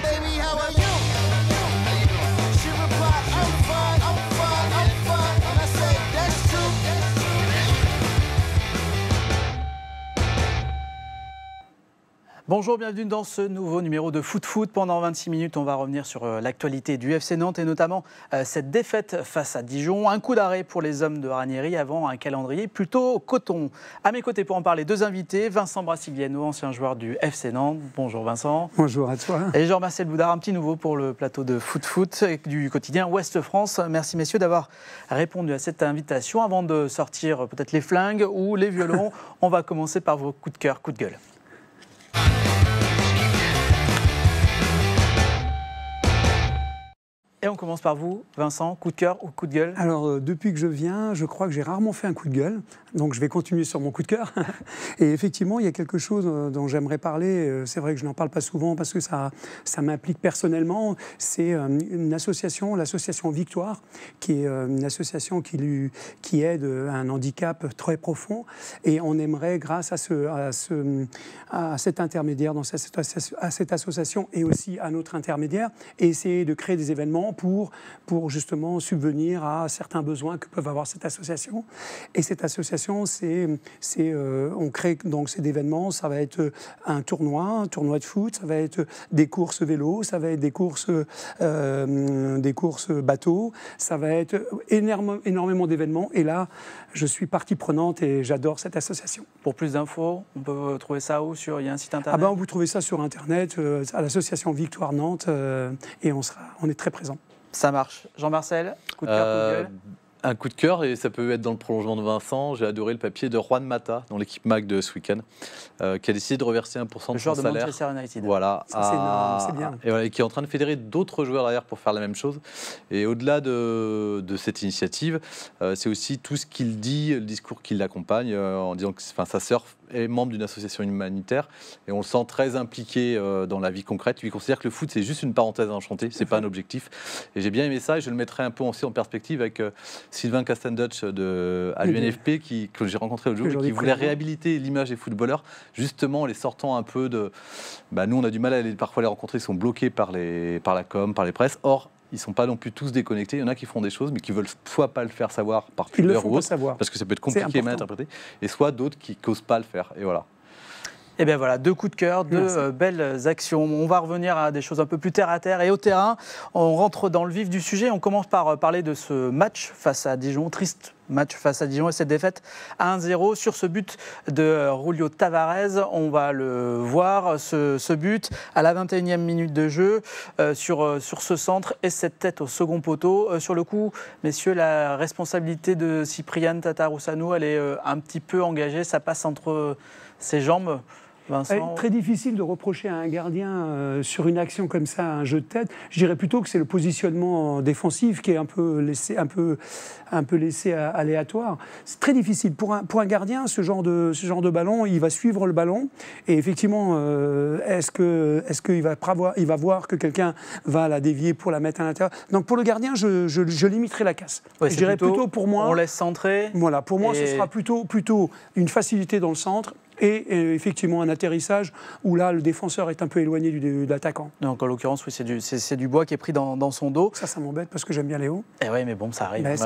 baby, how Bonjour, bienvenue dans ce nouveau numéro de Foot Foot. Pendant 26 minutes, on va revenir sur euh, l'actualité du FC Nantes et notamment euh, cette défaite face à Dijon. Un coup d'arrêt pour les hommes de Ranieri avant un calendrier plutôt coton. À mes côtés pour en parler, deux invités Vincent Brassigliano, ancien joueur du FC Nantes. Bonjour Vincent. Bonjour à toi. Et Jean-Marcel Boudard, un petit nouveau pour le plateau de Foot Foot du quotidien Ouest France. Merci messieurs d'avoir répondu à cette invitation. Avant de sortir euh, peut-être les flingues ou les violons, on va commencer par vos coups de cœur, coups de gueule. on commence par vous, Vincent, coup de cœur ou coup de gueule Alors, euh, depuis que je viens, je crois que j'ai rarement fait un coup de gueule. Donc je vais continuer sur mon coup de cœur. Et effectivement, il y a quelque chose euh, dont j'aimerais parler. Euh, c'est vrai que je n'en parle pas souvent parce que ça, ça m'implique personnellement. C'est euh, une association, l'association Victoire, qui est une association qui, lui, qui aide un handicap très profond. Et on aimerait, grâce à, ce, à, ce, à cet intermédiaire, dans à cette association et aussi à notre intermédiaire, essayer de créer des événements pour, pour justement subvenir à certains besoins que peuvent avoir cette association. Et cette association c'est, euh, on crée donc ces événements. ça va être euh, un tournoi, un tournoi de foot, ça va être des courses vélo, ça va être des courses, euh, des courses bateaux ça va être énormément d'événements. Et là, je suis partie prenante et j'adore cette association. Pour plus d'infos, on peut trouver ça où sur Il y a un site internet. Ah ben, vous trouvez ça sur internet à l'association Victoire Nantes et on sera, on est très présent. Ça marche. Jean-Marcel, coup de un coup de cœur, et ça peut être dans le prolongement de Vincent, j'ai adoré le papier de Juan Mata dans l'équipe MAC de ce week-end, euh, qui a décidé de reverser 1% de son de salaire. Manchester United. Voilà. À... C'est bien. Et, voilà, qui est en train de fédérer d'autres joueurs derrière pour faire la même chose. Et au-delà de, cette initiative, euh, c'est aussi tout ce qu'il dit, le discours qui l'accompagne, euh, en disant que enfin, sa sœur est membre d'une association humanitaire et on le sent très impliqué euh, dans la vie concrète. Il considère que le foot c'est juste une parenthèse enchantée, c'est pas un objectif. Et j'ai bien aimé ça et je le mettrai un peu aussi en perspective avec euh, Sylvain Castendutch euh, de à l'UNFP qui que j'ai rencontré l'autre jour, qui voulait réhabiliter l'image des footballeurs, justement en les sortant un peu de. Bah, nous on a du mal à aller parfois les rencontrer, ils sont bloqués par les par la com, par les presses. Or ils ne sont pas non plus tous déconnectés. Il y en a qui font des choses, mais qui veulent soit pas le faire savoir par pudeur ou autre, parce que ça peut être compliqué à interpréter, et soit d'autres qui n'osent pas le faire. Et voilà. Et eh bien voilà, deux coups de cœur, deux euh, belles actions. On va revenir à des choses un peu plus terre à terre et au terrain. On rentre dans le vif du sujet. On commence par euh, parler de ce match face à Dijon. Triste match face à Dijon et cette défaite 1-0 sur ce but de euh, Julio Tavares. On va le voir, ce, but à la 21e minute de jeu sur, sur ce centre et cette tête au second poteau. sur le coup, messieurs, la responsabilité de Cyprian Tatarusanu, elle est un petit peu engagée. Ça passe entre ses jambes c'est eh, Très difficile de reprocher à un gardien euh, sur une action comme ça, un jeu de tête. Je dirais plutôt que c'est le positionnement défensif qui est un peu laissé, un peu, un peu laissé euh, aléatoire. C'est très difficile. Pour un, pour un gardien, ce genre, de, ce genre de ballon, il va suivre le ballon. Et effectivement, euh, est-ce qu'il est va, il va voir que quelqu'un va la dévier pour la mettre à l'intérieur Donc pour le gardien, je, je, limiterai la casse. je dirais plutôt, pour moi. On laisse centrer. Voilà, pour moi, ce sera plutôt, plutôt une facilité dans le centre et euh, effectivement un atterrissage où là le défenseur est un peu éloigné de l'attaquant. Donc en l'occurrence, oui, c'est du, du, bois qui est pris dans, son dos. Ça, ça m'embête parce que j'aime bien Léo. Et eh oui, mais bon, ça arrive. Moi,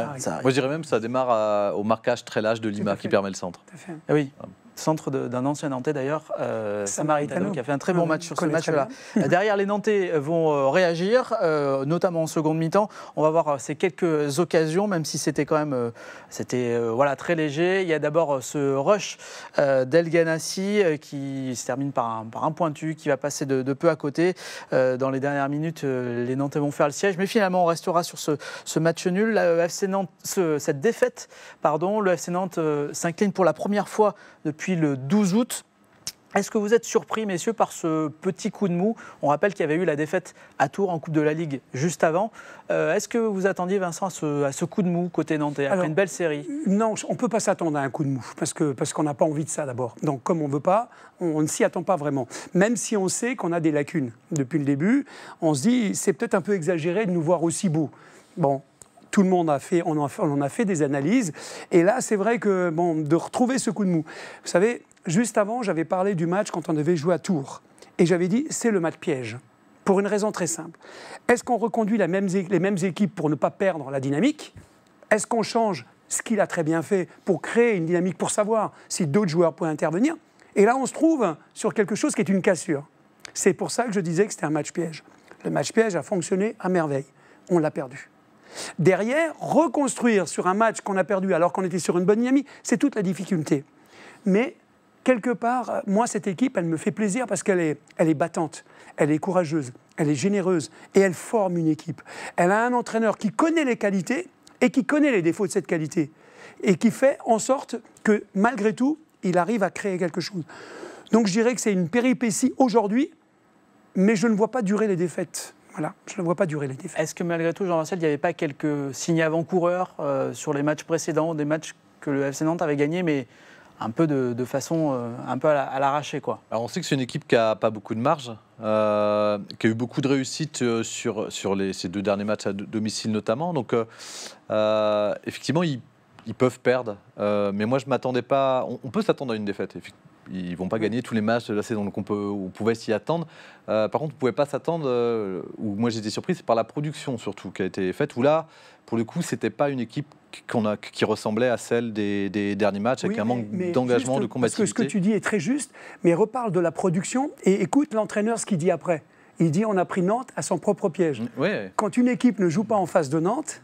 je dirais même ça démarre euh, au marquage très lâche de Lima qui permet le centre. Eh oui. Ah centre d'un ancien Nantais d'ailleurs, euh, Samaritano, qui a fait un très bon match sur ce match-là. Derrière, les Nantais vont euh, réagir, euh, notamment en seconde mi-temps. On va voir euh, ces quelques occasions, même si c'était quand même c'était voilà, très léger. Il y a d'abord ce rush d'El Ganassi qui se termine par un, pointu qui va passer de, peu à côté. dans les dernières minutes, les Nantais vont faire le siège, mais finalement, on restera sur ce, match nul. FC Nantes, cette défaite, pardon, le FC Nantes s'incline pour la première fois depuis le 12 août. Est-ce que vous êtes surpris, messieurs, par ce petit coup de mou On rappelle qu'il y avait eu la défaite à Tours en Coupe de la Ligue juste avant. Euh, est-ce que vous attendiez, Vincent, à ce, coup de mou côté Nantais, après une belle série Non, on ne peut pas s'attendre à un coup de mou, parce qu'on parce qu'on n'a pas envie de ça d'abord. Donc, comme on ne veut pas, on, ne s'y attend pas vraiment. Même si on sait qu'on a des lacunes depuis le début, on se dit, c'est peut-être un peu exagéré de nous voir aussi beaux. Bon, tout le monde a fait, on en a fait, des analyses. Et là, c'est vrai que, bon, de retrouver ce coup de mou. Vous savez, juste avant, j'avais parlé du match quand on devait jouer à Tours. Et j'avais dit, c'est le match piège. Pour une raison très simple. Est-ce qu'on reconduit les mêmes équipes pour ne pas perdre la dynamique Est-ce qu'on change ce qu'il a très bien fait pour créer une dynamique, pour savoir si d'autres joueurs pourraient intervenir Et là, on se trouve sur quelque chose qui est une cassure. C'est pour ça que je disais que c'était un match piège. Le match piège a fonctionné à merveille. On l'a perdu. Derrière, reconstruire sur un match qu'on a perdu alors qu'on était sur une bonne dynamique, c'est toute la difficulté. Mais quelque part, moi, cette équipe, elle me fait plaisir parce qu'elle est, est battante, elle est courageuse, elle est généreuse et elle forme une équipe. Elle a un entraîneur qui connaît les qualités et qui connaît les défauts de cette qualité et qui fait en sorte que, malgré tout, il arrive à créer quelque chose. Donc je dirais que c'est une péripétie aujourd'hui, mais je ne vois pas durer les défaites. Voilà, je ne vois pas durer les défaites. Est-ce que malgré tout, Jean-Marcel, il n'y avait pas quelques signes avant-coureurs euh, sur les matchs précédents, des matchs que le FC Nantes avait gagnés, mais un peu de, façon euh, un peu à l'arracher quoi. on sait que c'est une équipe qui a pas beaucoup de marge, euh, qui a eu beaucoup de réussite sur, sur ces deux derniers matchs à domicile notamment. Donc effectivement, ils, peuvent perdre, mais moi je m'attendais pas. on peut s'attendre à une défaite. Effectivement ils vont pas mm. gagner tous les matchs de la saison. Donc on, pouvait s'y attendre. Euh, par contre, on pouvait pas s'attendre, euh, ou moi j'étais c'est par la production surtout qui a été faite, où là, pour le coup, ce c'était pas une équipe qui ressemblait à celle des, derniers matchs, avec un manque d'engagement, de combativité. Parce que ce que tu dis est très juste, mais reparle de la production et écoute l'entraîneur ce qu'il dit après. Il dit on a pris Nantes à son propre piège. Mm, Quand une équipe ne joue pas en face de Nantes,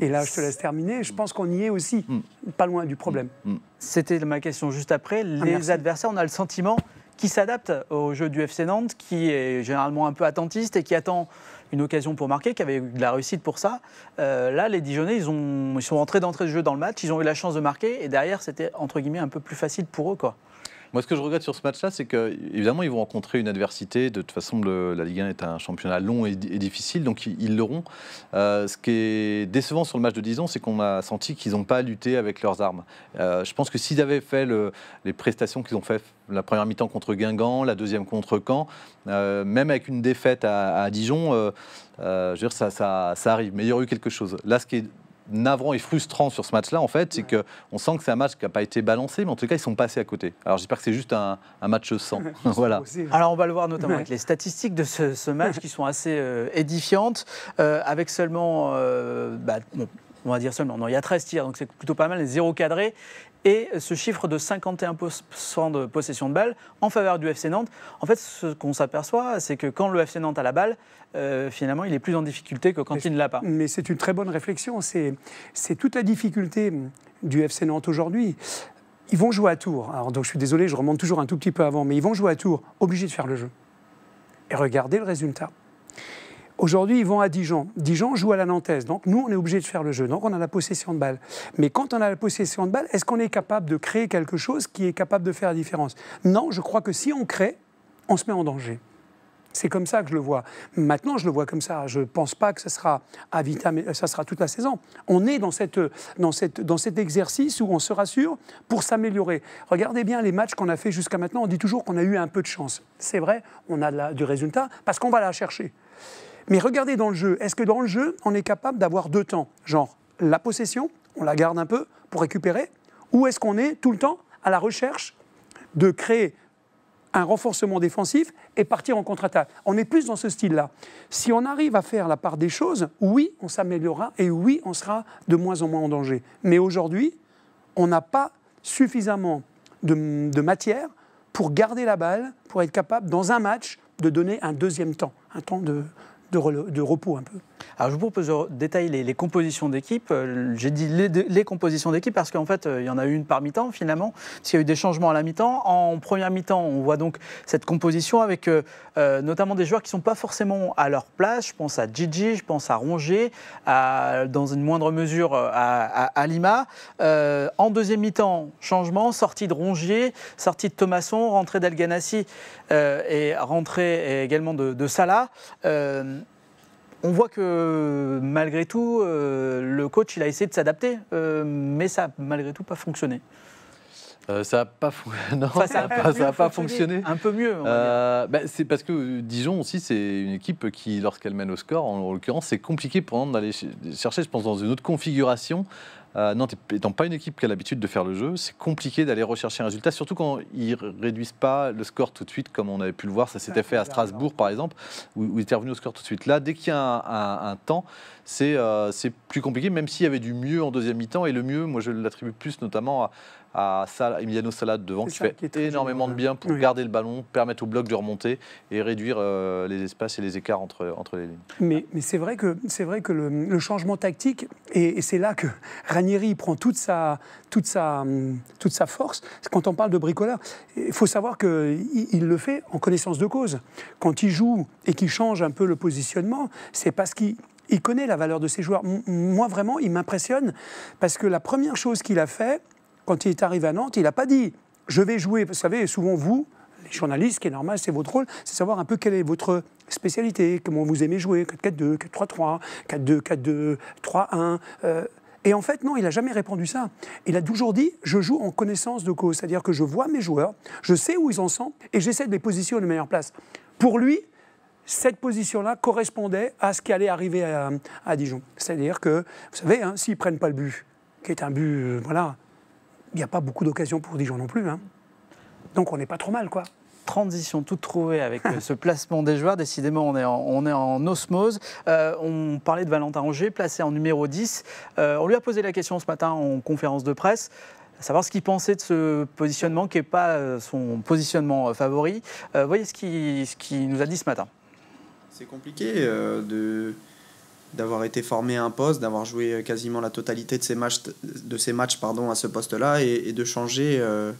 et là, je te laisse terminer. Je pense qu'on y est aussi, mm. pas loin du problème. Mm. C'était ma question juste après. Ah, les adversaires, on a le sentiment qui s'adapte au jeu du FC Nantes, qui est généralement un peu attentiste et qui attend une occasion pour marquer, qui avait de la réussite pour ça. Euh, là, les Dijonais, ils, ont, ils sont rentrés d'entrée de jeu dans le match, ils ont eu la chance de marquer, et derrière, c'était entre guillemets un peu plus facile pour eux. quoi. Moi, ce que je regrette sur ce match-là, c'est que évidemment, ils vont rencontrer une adversité. De toute façon, la Ligue 1 est un championnat long et, difficile, donc ils, l'auront. Euh, ce qui est décevant sur le match de Dijon, c'est qu'on a senti qu'ils n'ont pas lutté avec leurs armes. Euh, je pense que s'ils avaient fait les prestations qu'ils ont fait la première mi-temps contre Guingamp, la deuxième contre Caen, euh, même avec une défaite à, Dijon, je veux dire, ça, ça, arrive. Mais il y aurait eu quelque chose. Là, ce qui est navrant et frustrant sur ce match-là, en fait, c'est que qu'on sent que c'est un match qui n'a pas été balancé, mais en tout cas, ils sont passés à côté. Alors j'espère que c'est juste un, match sans. voilà. Alors on va le voir notamment avec les statistiques de ce, match qui sont assez euh, édifiantes, euh, avec seulement. Euh, bah, on va dire seulement. Non, il y a 13 tirs, donc c'est plutôt pas mal, les 0 cadrés. Et ce chiffre de 51% de possession de balle en faveur du FC Nantes, en fait, ce qu'on s'aperçoit, c'est que quand le FC Nantes a la balle, euh, finalement, il est plus en difficulté que quand il ne l'a pas. Mais c'est une très bonne réflexion. C'est toute la difficulté du FC Nantes aujourd'hui. Ils vont jouer à tour. donc, je suis désolé, je remonte toujours un tout petit peu avant, mais ils vont jouer à tour, obligés de faire le jeu. Et regardez le résultat. Aujourd'hui, ils vont à Dijon. Dijon joue à la Nantaise. Donc, nous, on est obligé de faire le jeu. Donc, on a la possession de balle. Mais quand on a la possession de balle, est-ce qu'on est capable de créer quelque chose qui est capable de faire la différence Non, je crois que si on crée, on se met en danger. C'est comme ça que je le vois. Maintenant, je le vois comme ça. Je ne pense pas que ce sera à vita, euh, ça sera toute la saison. On est dans, cette, dans, cette, dans cet exercice où on se rassure pour s'améliorer. Regardez bien les matchs qu'on a fait jusqu'à maintenant. On dit toujours qu'on a eu un peu de chance. C'est vrai, on a du résultat parce qu'on va la chercher. Mais regardez dans le jeu, est-ce que dans le jeu, on est capable d'avoir deux temps Genre, la possession, on la garde un peu pour récupérer, ou est-ce qu'on est tout le temps à la recherche de créer un renforcement défensif et partir en contre-attaque. On est plus dans ce style-là. Si on arrive à faire la part des choses, oui, on s'améliorera et oui, on sera de moins en moins en danger. Mais aujourd'hui, on n'a pas suffisamment de, matière pour garder la balle, pour être capable, dans un match, de donner un deuxième temps, un temps de, de, repos un peu. Alors, je vous propose de détailler les, compositions d'équipe. Euh, j'ai dit les, compositions d'équipe parce qu'en fait, euh, il y en a eu une par mi-temps, finalement, parce y a eu des changements à la mi-temps. En première mi-temps, on voit donc cette composition avec euh, notamment des joueurs qui ne sont pas forcément à leur place. Je pense à Gigi, je pense à Rongier, dans une moindre mesure à, Lima. en deuxième mi-temps, changement, sortie de Rongier, sortie de Thomasson, rentrée d'El et rentrée également de Salah. On voit que malgré tout, euh, le coach il a essayé de s'adapter, euh, mais ça a malgré tout pas fonctionné. Euh, ça n'a pas, ça pas, fonctionné. Un peu mieux. Euh, bah, c'est parce que Dijon aussi, c'est une équipe qui, lorsqu'elle mène au score, en, l'occurrence, c'est compliqué pour d'aller chercher, je pense, dans une autre configuration. Euh, non, étant pas une équipe qui a l'habitude de faire le jeu, c'est compliqué d'aller rechercher un résultat, surtout quand ils réduisent pas le score tout de suite, comme on avait pu le voir, ça s'était fait à Strasbourg par exemple, où, ils étaient revenus au score tout de suite. Là, dès qu'il y a un, temps, c'est euh, c'est plus compliqué, même s'il y avait du mieux en deuxième mi-temps, et le mieux, moi je l'attribue plus notamment à, à Emiliano Salade devant, qui fait énormément de bien pour garder le ballon, permettre au bloc de remonter et réduire euh, les espaces et les écarts entre, entre les lignes. Mais, mais c'est vrai que, vrai que le, changement tactique, et, c'est là que Ranieri prend toute sa, toute sa, hum, toute sa force, quand on parle de bricoleur, il faut savoir qu'il il le fait en connaissance de cause. Quand il joue et qu'il change un peu le positionnement, c'est parce qu'il connaît la valeur de ses joueurs. moi, vraiment, il m'impressionne parce que la première chose qu'il a fait, quand il est arrivé à Nantes, il n'a pas dit je vais jouer. Vous savez, souvent vous, les journalistes, ce qui est normal, c'est votre rôle, c'est savoir un peu quelle est votre spécialité, comment vous aimez jouer, 4-4-2, 4-3-3, 4-2, 4-2, 3-1. et en fait, non, il n'a jamais répondu ça. Il a toujours dit je joue en connaissance de cause, c'est-à-dire que je vois mes joueurs, je sais où ils en sont et j'essaie de les positionner de meilleure place. Pour lui, cette position-là correspondait à ce qui allait arriver à, Dijon. C'est-à-dire que, vous savez, hein, s'ils ne prennent pas le but, qui est un but, euh, voilà, il n'y a pas beaucoup d'occasions pour Dijon non plus. Hein. Donc on n'est pas trop mal, quoi transition toute trouvée avec euh, ce placement des joueurs. Décidément, on est en, osmose. Euh, on parlait de Valentin Angers, placé en numéro 10. Euh, on lui a posé la question ce matin en conférence de presse. savoir ce qu'il pensait de ce positionnement qui n'est pas son positionnement favori. voyez ce qu'il nous a dit ce matin. C'est compliqué de d'avoir été formé à un poste, d'avoir joué euh, quasiment la totalité de ces matchs, de ces matchs pardon, à ce poste-là et, de changer euh,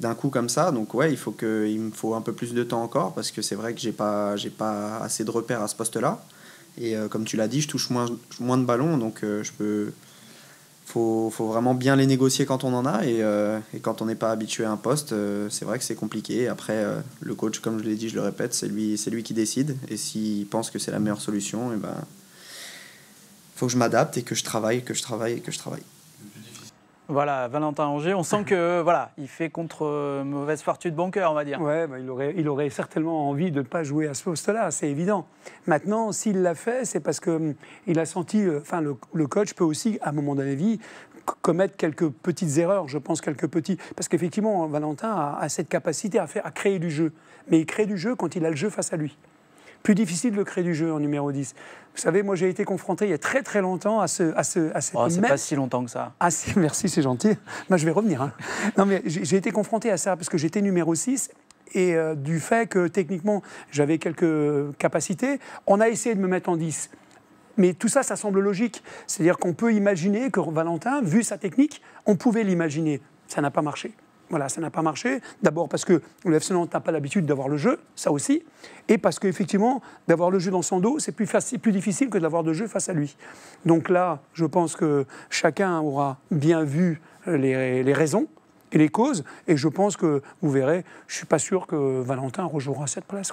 d'un coup comme ça. Donc ouais, il, faut que, il me faut un peu plus de temps encore parce que c'est vrai que j'ai pas, j'ai pas assez de repères à ce poste-là. Et euh, comme tu l'as dit, je touche moins, moins de ballons, donc il je peux... Faut, faut, vraiment bien les négocier quand on en a et, et quand on n'est pas habitué à un poste, c'est vrai que c'est compliqué. Après, le coach, comme je l'ai dit, je le répète, c'est lui, c'est lui qui décide et s'il pense que c'est la meilleure solution, et eh ben, faut que je m'adapte et que je travaille, que je travaille et que je travaille. Voilà, Valentin Anger, on sent que euh, voilà, il fait contre euh, mauvaise fortune de bon cœur, on va dire. Ouais, bah, il, aurait, il aurait certainement envie de ne pas jouer à ce poste-là, c'est évident. Maintenant, s'il l'a fait, c'est parce que hum, il a senti, euh, enfin, le, coach peut aussi, à un moment donné, vie, commettre quelques petites erreurs, je pense quelques petits, parce qu'effectivement, Valentin a, cette capacité à faire, à créer du jeu, mais il crée du jeu quand il a le jeu face à lui. Plus difficile de créer du jeu en numéro 10. Vous savez, moi j'ai été confronté il y a très très longtemps à ce, à ce, cette oh, c'est pas si longtemps que ça. Ah, merci, c'est gentil. Moi, je vais revenir. Hein. non mais j'ai été confronté à ça parce que j'étais numéro 6 et euh, du fait que techniquement j'avais quelques capacités, on a essayé de me mettre en 10. Mais tout ça, ça semble logique. C'est-à-dire qu'on peut imaginer que Valentin, vu sa technique, on pouvait l'imaginer. Ça n'a pas marché. Voilà, ça n'a pas marché. D'abord parce que le n'a pas l'habitude d'avoir le jeu, ça aussi. Et parce qu'effectivement, d'avoir le jeu dans son dos, c'est plus, facile, plus difficile que d'avoir de jeu face à lui. Donc là, je pense que chacun aura bien vu les, raisons et les causes. Et je pense que, vous verrez, je ne suis pas sûr que Valentin rejouera cette place.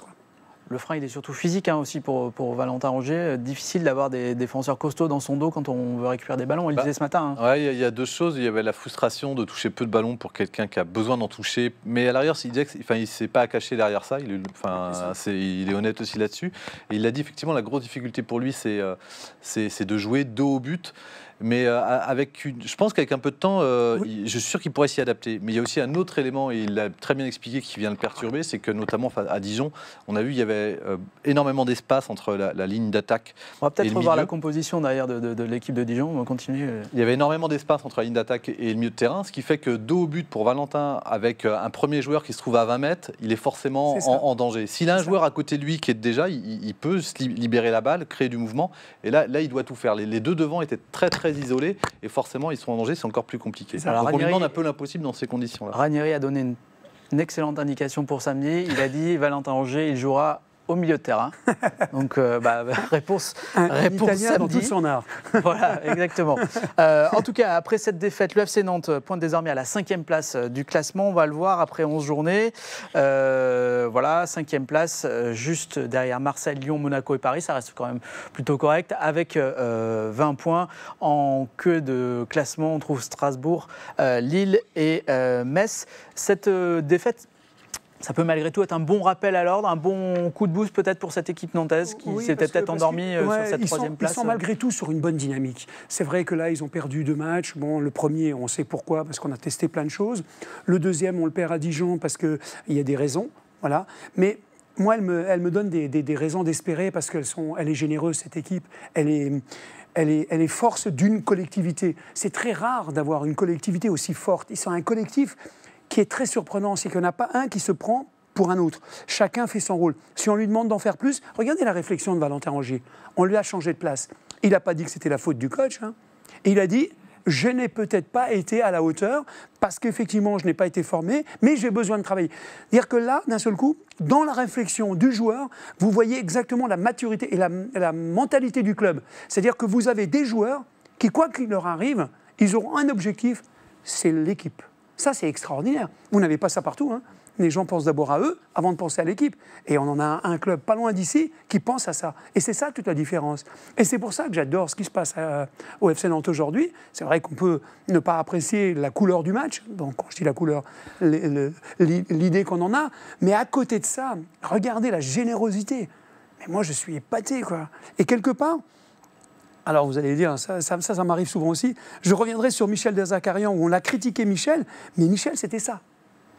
Le frein, il est surtout physique hein, aussi pour, pour, Valentin Roger. Difficile d'avoir des défenseurs costauds dans son dos quand on veut récupérer des ballons. il bah, disait ce matin. Hein. il y, a deux choses. Il y avait la frustration de toucher peu de ballons pour quelqu'un qui a besoin d'en toucher. Mais à l'arrière, il ne s'est pas caché derrière ça. Il, est, honnête aussi là-dessus. il a dit effectivement, la grosse difficulté pour lui, c'est euh, de jouer dos au but. Mais euh, avec je pense qu'avec un peu de temps, euh, je suis sûr qu'il pourrait s'y adapter. Mais il y a aussi un autre élément, et il l'a très bien expliqué, qui vient le perturber, c'est que notamment à Dijon, on a vu il y avait euh, énormément d'espace entre la, ligne d'attaque. On va peut-être revoir la composition derrière de, l'équipe de Dijon. On va continuer. Il y avait énormément d'espace entre la ligne d'attaque et le milieu de terrain, ce qui fait que dos au but pour Valentin, avec un premier joueur qui se trouve à 20 mètres, il est forcément en, danger. S'il a un joueur à côté de lui qui est déjà, il, peut se libérer la balle, créer du mouvement. Et là, là, il doit tout faire. Les, les deux devants étaient très très isolés et forcément ils sont en danger, c'est encore plus compliqué. on un peu l'impossible dans ces conditions-là. Ranieri a donné une, excellente indication pour samedi. Il a dit Valentin Roger, il jouera au milieu de terrain. Donc, euh, bah, réponse, réponse tout son art. voilà, exactement. Euh, en tout cas, après cette défaite, l'UFC Nantes pointe désormais à la cinquième place euh, du classement. On va le voir après 11 journées. voilà, cinquième place, juste derrière Marseille, Lyon, Monaco et Paris. Ça reste quand même plutôt correct. Avec 20 points en queue de classement, on trouve Strasbourg, Lille et Metz. Cette défaite ça peut malgré tout être un bon rappel à l'ordre, un bon coup de boost peut-être pour cette équipe nantaise qui s'était peut-être endormie euh, sur cette troisième place. Ils sont malgré tout sur une bonne dynamique. C'est vrai que là, ils ont perdu deux matchs. Bon, le premier, on sait pourquoi, parce qu'on a testé plein de choses. Le deuxième, on le perd à Dijon parce qu'il y a des raisons. Voilà. Mais moi, elle me, elle me donne des, raisons d'espérer parce qu'elle est généreuse, cette équipe. Elle est. Elle est, elle est, force d'une collectivité. C'est très rare d'avoir une collectivité aussi forte. Ils sont un collectif qui est très surprenant, c'est qu'il n'y en a pas un qui se prend pour un autre. Chacun fait son rôle. Si on lui demande d'en faire plus, regardez la réflexion de Valentin Angier. On lui a changé de place. Il n'a pas dit que c'était la faute du coach. Hein. Il a dit je n'ai peut-être pas été à la hauteur parce qu'effectivement, je n'ai pas été formé, mais j'ai besoin de travailler. Dire que là, d'un seul coup, dans la réflexion du joueur, vous voyez exactement la maturité et la, la mentalité du club. C'est-à-dire que vous avez des joueurs qui, quoi qu'il leur arrive, ils auront un objectif, c'est l'équipe. Ça, c'est extraordinaire. Vous n'avez pas ça partout. Hein. Les gens pensent d'abord à eux avant de penser à l'équipe. Et on en a un club pas loin d'ici qui pense à ça. Et c'est ça toute la différence. Et c'est pour ça que j'adore ce qui se passe euh, au FC Nantes aujourd'hui. C'est vrai qu'on peut ne pas apprécier la couleur du match. Donc, quand je dis la couleur, l'idée qu'on en a. Mais à côté de ça, regardez la générosité. Mais moi, je suis épaté, quoi. Et quelque part, alors vous allez dire, ça, ça, m'arrive souvent aussi. Je reviendrai sur Michel Desacarian où on l'a critiqué Michel, mais Michel, c'était ça.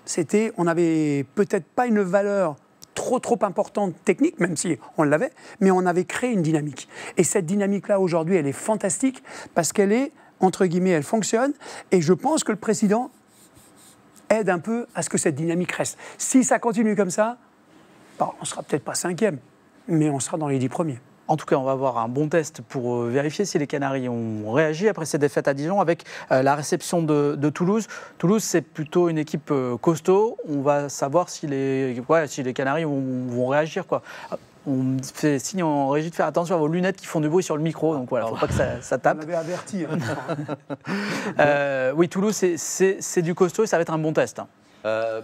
C'était, on n'avait peut-être pas une valeur trop trop importante technique, même si on l'avait, mais on avait créé une dynamique. Et cette dynamique-là aujourd'hui, elle est fantastique parce qu'elle est entre guillemets, elle fonctionne, et je pense que le président aide un peu à ce que cette dynamique reste. Si ça continue comme ça, bah, on sera peut-être pas cinquième, mais on sera dans les dix premiers. En tout cas, on va avoir un bon test pour euh, vérifier si les Canaries ont réagi après ces défaites à Dijon avec euh, la réception de, Toulouse. Toulouse, c'est plutôt une équipe euh, costaud. On va savoir si les, si les Canaries vont, réagir. Quoi on fait signe en régie de faire attention à vos lunettes qui font du bruit sur le micro, donc voilà, faut pas que ça, tape. Vous averti. Hein. oui, Toulouse, c'est du costaud et ça va être un bon test. Hein. Euh,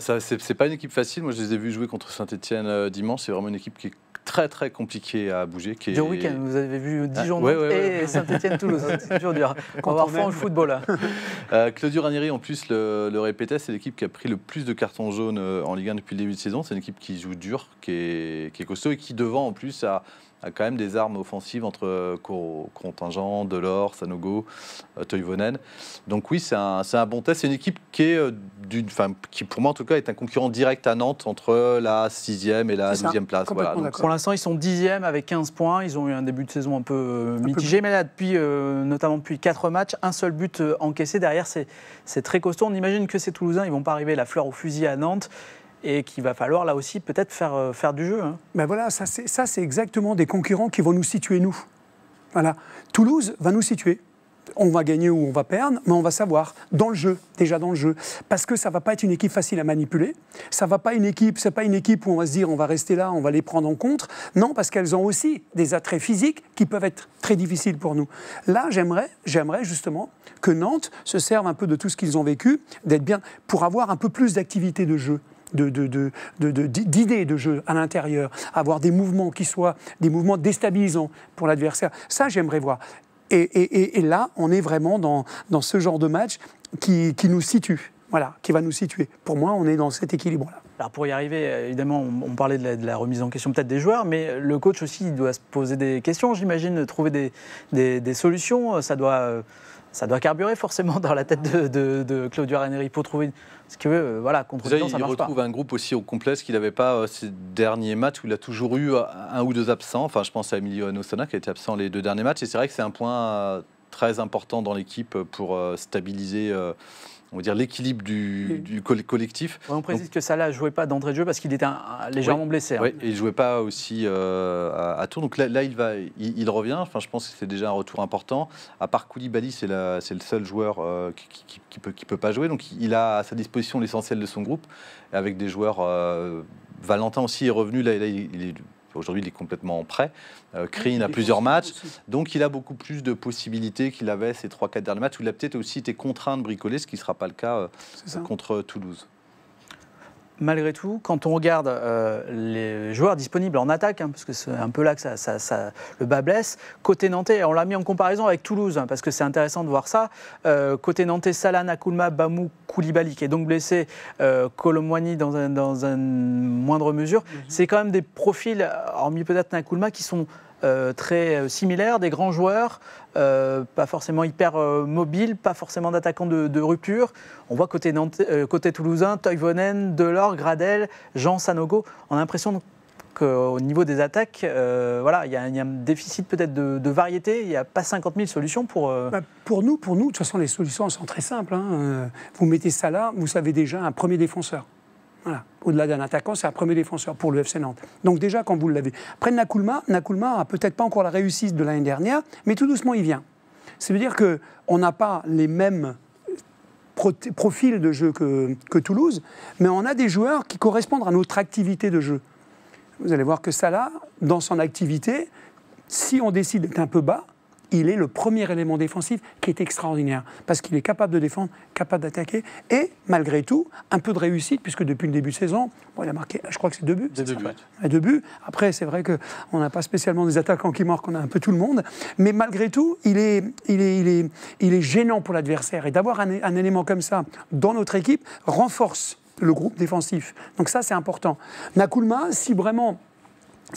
c'est pas une équipe facile. Moi, je les ai vus jouer contre Saint-Etienne dimanche. C'est vraiment une équipe qui est très très compliqué à bouger. Qui week-end, vous avez vu Dijon ah, et Saint-Etienne-Toulouse, c'est toujours dur. Hein. on va voir le football. euh, Claudio Ranieri, en plus, le, le répétait, c'est l'équipe qui a pris le plus de cartons jaunes euh, en Ligue 1 depuis le début de saison. C'est une équipe qui joue dur, qui est, qui est costaud et qui devant en plus a a quand même des armes offensives entre euh, Contingent, Delors, Sanogo, euh, Toivonen. Donc oui, c'est un, bon test. C'est une équipe qui, est, euh, pour moi en tout cas, est un concurrent direct à Nantes entre la 6e et la 12e place. pour l'instant, ils sont 10e avec 15 points. Ils ont eu un début de saison un peu mitigé, mais là, depuis, notamment depuis 4 matchs, un seul but encaissé. Derrière, c'est très costaud. On imagine que ces Toulousains, ils vont pas arriver la fleur au fusil à Nantes et qu'il va falloir là aussi peut-être faire, euh, faire du jeu. Hein. Ben voilà, ça c'est exactement des concurrents qui vont nous situer nous. Voilà. Toulouse va nous situer on va gagner ou on va perdre, mais on va savoir dans le jeu, déjà dans le jeu, parce que ça va pas être une équipe facile à manipuler. Ça va pas une équipe, c'est pas une équipe où on va se dire on va rester là, on va les prendre en compte. Non, parce qu'elles ont aussi des attraits physiques qui peuvent être très difficiles pour nous. Là, j'aimerais, j'aimerais justement que Nantes se serve un peu de tout ce qu'ils ont vécu, d'être bien pour avoir un peu plus d'activité de jeu d'idées de, de, jeu à l'intérieur, avoir des mouvements qui soient des mouvements déstabilisants pour l'adversaire. Ça, j'aimerais voir. Et, et, là, on est vraiment dans, dans ce genre de match qui, qui nous situe. Voilà, qui va nous situer. Pour moi, on est dans cet équilibre-là. Alors pour y arriver, évidemment, on, parlait de la, remise en question peut-être des joueurs, mais le coach aussi doit se poser des questions, j'imagine, trouver des, des, solutions. Ça doit euh, ça doit carburer forcément dans la tête de, de, de Claudio Ranieri pour trouver. ce que veut. voilà, contre ça Il retrouve un groupe aussi au complet, ce qu'il n'avait pas euh, ces derniers matchs où il a toujours eu euh, un ou deux absents. Enfin, je pense à Emilio Anostana qui a été absent les deux derniers matchs. Et c'est vrai que c'est un point euh, très important dans l'équipe pour stabiliser on va dire l'équilibre du, collectif. on précise que Salah ne jouait pas d'André de jeu parce qu'il était légèrement blessé. Hein. Oui, il ne jouait pas aussi euh, à, tour. Donc là, il, va, il, revient. Enfin, je pense que c'est déjà un retour important. À part Koulibaly, c'est le seul joueur euh, qui, ne peut, pas jouer. Donc il a à sa disposition l'essentiel de son groupe avec des joueurs. Euh, Valentin aussi est revenu, là il est Aujourd'hui, il est complètement prêt. Euh, ah, a plusieurs matchs. Donc, il a beaucoup plus de possibilités qu'il avait ces 3-4 derniers matchs où il a peut-être aussi été contraint de bricoler, ce qui ne sera pas le cas euh, contre Toulouse malgré tout, quand on regarde euh, les joueurs disponibles en attaque, hein, parce que c'est un peu là que ça, le bas blesse, côté nantais, on l'a mis en comparaison avec Toulouse, hein, parce que c'est intéressant de voir ça, euh, côté nantais, Salah, Nakulma, Bamou, Koulibaly, qui est donc blessé, euh, Colomwani dans, un, une moindre mesure, mhm. c'est quand même des profils hormis peut-être Nakulma, qui sont euh, très euh, similaires, des grands joueurs, euh, pas forcément hyper mobiles, pas forcément d'attaquants de, rupture. On voit côté, côté toulousain, Toivonen, Delors, Gradel, Jean Sanogo, on a l'impression qu'au niveau des attaques, voilà, il y, a un déficit peut-être de, variété. Il n'y a pas 50 000 solutions pour. Bah, pour nous, pour nous, de toute façon, les solutions sont très simples. Hein. Vous mettez ça là, vous savez déjà un premier défenseur. Voilà. Au-delà d'un attaquant, c'est un premier défenseur pour le FC Nantes. Donc déjà, quand vous l'avez. Après Nakulma, Nakulma a peut-être pas encore la réussite de l'année dernière, mais tout doucement, il vient. Ça veut dire qu'on n'a pas les mêmes euh, profils de jeu que, que Toulouse, mais on a des joueurs qui correspondent à notre activité de jeu. Vous allez voir que Salah, dans son activité, si on décide d'être un peu bas, il est le premier élément défensif qui est extraordinaire, parce qu'il est capable de défendre, capable d'attaquer, et malgré tout, un peu de réussite, puisque depuis le début de saison, il a marqué, je crois que c'est deux buts. Deux, Après, c'est vrai qu'on n'a pas spécialement des attaquants qui marquent, on a un peu tout le monde, mais malgré tout, il est, il est, il est, il est gênant pour l'adversaire, et d'avoir un, un élément comme ça dans notre équipe renforce le groupe défensif. Donc ça, c'est important. Nakulma, si vraiment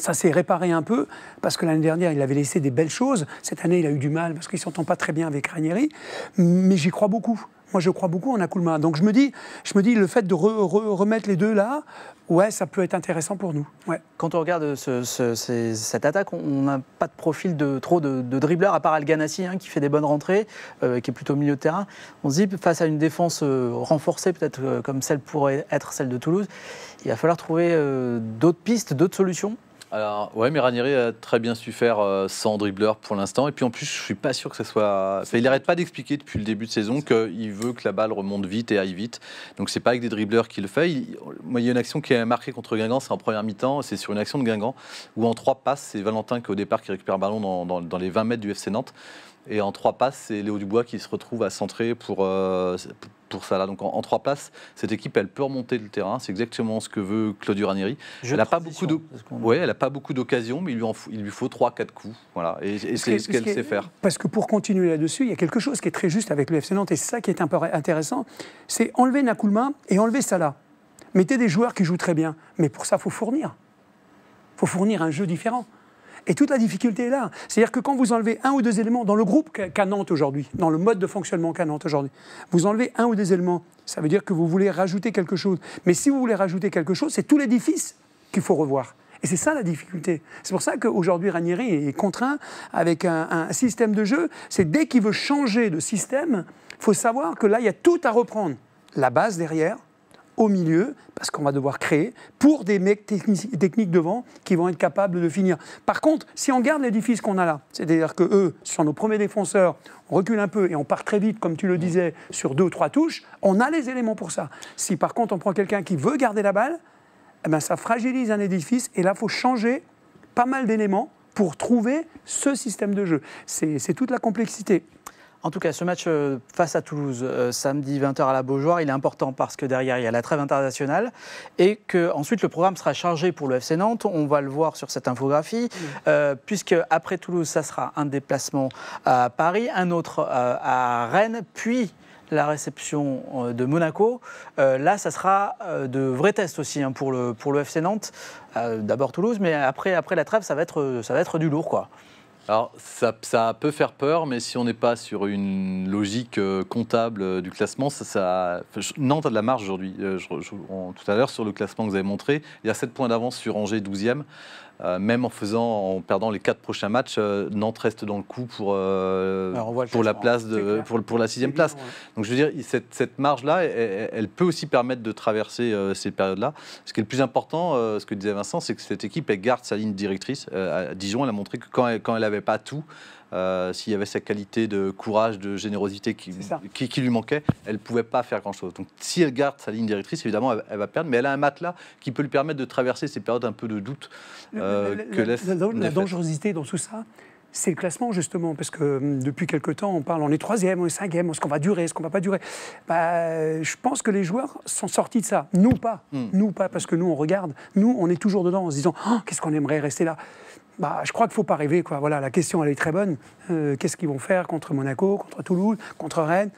ça s'est réparé un peu, parce que l'année dernière, il avait laissé des belles choses. Cette année, il a eu du mal, parce qu'il ne s'entend pas très bien avec Ranieri. Mais j'y crois beaucoup. Moi, je crois beaucoup en Akulma. Donc, je me dis, je me dis le fait de remettre les deux là, ouais, ça peut être intéressant pour nous. Ouais. Quand on regarde cette attaque, on n'a pas de profil de trop de, de à part Alganassi, hein, qui fait des bonnes rentrées, euh, qui est plutôt milieu de terrain. On se dit, face à une défense euh, renforcée, peut-être euh, comme celle pourrait être celle de Toulouse, il va falloir trouver d'autres pistes, d'autres solutions. Alors, ouais, mais Ranieri a très bien su faire euh, sans dribbleur pour l'instant. Et puis en plus, je suis pas sûr que ce soit. il n'arrête pas d'expliquer depuis le début de saison qu'il veut que la balle remonte vite et aille vite. Donc c'est pas avec des dribbleurs qu'il le fait. Il... y a une action qui est marquée contre Guingamp, c'est en première mi-temps, c'est sur une action de Guingamp où en trois passes, c'est Valentin qui au départ qui récupère le ballon dans, dans les 20 mètres du FC Nantes. Et en trois passes, c'est Léo Dubois qui se retrouve à centrer pour, euh, pour ça là. Donc en, trois passes, cette équipe, elle peut remonter le terrain. C'est exactement ce que veut Claudio Ranieri. elle n'a pas beaucoup de, ouais, elle a pas beaucoup mais il lui, il lui faut trois, quatre coups. Voilà. Et, c'est ce qu'elle sait faire. Parce que pour continuer là-dessus, il y a quelque chose qui est très juste avec le FC Nantes et c'est ça qui est un peu intéressant, c'est enlever Nakulma et enlever Salah. Mettez des joueurs qui jouent très bien, mais pour ça, faut fournir. Faut fournir un jeu différent. Et toute la difficulté est là. C'est-à-dire que quand vous enlevez un ou deux éléments dans le groupe qu'a aujourd'hui, dans le mode de fonctionnement qu'a aujourd'hui, vous enlevez un ou deux éléments, ça veut dire que vous voulez rajouter quelque chose. Mais si vous voulez rajouter quelque chose, c'est tout l'édifice qu'il faut revoir. Et c'est ça la difficulté. C'est pour ça qu'aujourd'hui Ranieri est contraint avec un, un système de jeu. C'est dès qu'il veut changer de système, il faut savoir que là, il y a tout à reprendre. La base derrière, au milieu, parce qu'on va devoir créer, pour des mecs techniques devant qui vont être capables de finir. Par contre, si on garde l'édifice qu'on a là, c'est-à-dire que eux, sur nos premiers défenseurs, on recule un peu et on part très vite, comme tu le disais, sur deux ou trois touches, on a les éléments pour ça. Si par contre on prend quelqu'un qui veut garder la balle, eh ben, ça fragilise un édifice et là, il faut changer pas mal d'éléments pour trouver ce système de jeu. C'est toute la complexité. En tout cas, ce match euh, face à Toulouse, euh, samedi 20h à la Beaujoire, il est important parce que derrière, il y a la trêve internationale et que ensuite le programme sera chargé pour le FC Nantes. On va le voir sur cette infographie, euh, puisque après Toulouse, ça sera un déplacement à Paris, un autre à Rennes, puis la réception de Monaco. là, ça sera de vrais tests aussi hein, pour, le, pour le FC Nantes. D'abord Toulouse, mais après, après la trêve, ça va être, ça va être du lourd, quoi. Alors, ça, peut faire peur, mais si on n'est pas sur une logique euh, comptable euh, du classement, ça, ça... Nantes de la marge aujourd'hui. Euh, tout à l'heure, sur le classement que vous avez montré, il y a 7 points d'avance sur Angers, 12e. Euh, même en faisant, en perdant les quatre prochains matchs, euh, Nantes reste dans le coup pour, euh, pour la place pour, la sixième place. Donc je veux dire, cette, marge-là, elle, peut aussi permettre de traverser ces périodes-là. Ce qui est le plus important, ce que disait Vincent, c'est que cette équipe, elle garde sa ligne directrice. à Dijon, elle a montré que quand elle n'avait pas tout, euh, s'il y avait sa qualité de courage, de générosité qui, lui manquait, elle ne pouvait pas faire grand-chose. Donc si elle garde sa ligne directrice, évidemment, elle, va perdre, mais elle a un matelas qui peut lui permettre de traverser ces périodes un peu de doute la, euh, que La, dangerosité dans tout ça, c'est le classement justement, parce que hum, depuis quelque temps, on parle, on est troisième, on est cinquième, est-ce qu'on va durer, est-ce qu'on va pas durer. Bah, je pense que les joueurs sont sortis de ça. Nous pas, hmm. nous pas, parce que nous on regarde, nous on est toujours dedans en se disant, oh, qu'est-ce qu'on aimerait rester là bah, je crois qu'il ne faut pas rêver. Quoi. Voilà, la question, elle est très bonne. Euh, qu'est-ce qu'ils vont faire contre Monaco, contre Toulouse, contre Rennes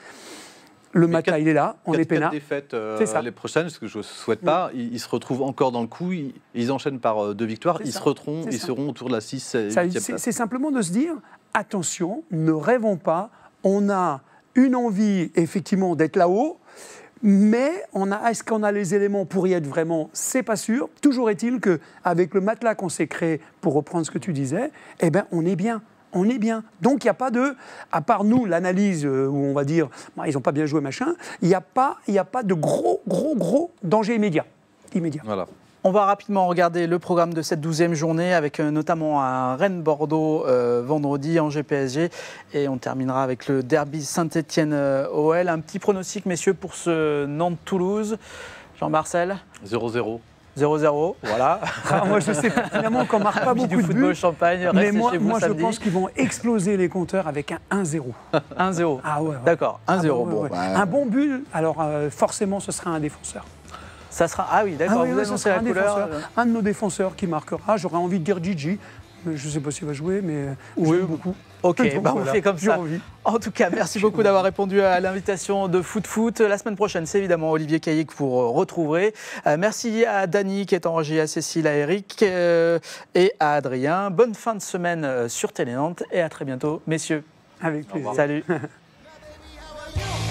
le matin, il est là, on est peinard. défaites euh, ça. les prochaines, ce que je ne souhaite mm. pas, ils, se retrouvent encore dans le coup, ils, enchaînent par euh, deux victoires, ils se retrouvent, ils seront autour de la 6 C'est simplement de se dire, attention, ne rêvons pas, on a une envie effectivement d'être là-haut, mais est-ce qu'on a les éléments pour y être vraiment C'est pas sûr. Toujours est-il que avec le matelas qu'on s'est créé, pour reprendre ce que tu disais, eh ben on est bien. On est bien. Donc il n'y a pas de, à part nous, l'analyse euh, où on va dire, bah, ils n'ont pas bien joué, machin, il n'y a, pas, a pas de gros, gros, gros danger immédiat. immédiat. Voilà. On va rapidement regarder le programme de cette douzième journée avec euh, notamment un Rennes-Bordeaux euh, vendredi en GPSG et on terminera avec le derby Saint-Etienne-OL. Euh, un petit pronostic, messieurs, pour ce Nantes-Toulouse. Jean-Marcel 0-0. 0-0, voilà. Ah, moi, je sais finalement qu'on marque pas beaucoup du de champagne. Mais moi, je pense qu'ils vont exploser les compteurs avec un 1-0. 1-0. Ah ouais. D'accord. 1-0. Ah bon, Un bon but. Alors forcément, ce sera un défenseur sera. Ah oui, d'accord, ah la euh, un de nos défenseurs qui marquera. J'aurais envie de dire Gigi, je ne sais pas s'il va jouer, mais euh, oui, beaucoup. Ok, bah on fait comme ça. En tout cas, merci beaucoup d'avoir répondu à l'invitation de Foot Foot. La semaine prochaine, c'est évidemment Olivier Caillé que vous retrouverez. Euh, merci à Dany qui est en à Cécile, à Eric et à Adrien. Bonne fin de semaine sur Nantes et à très bientôt, messieurs. Avec plaisir. Salut.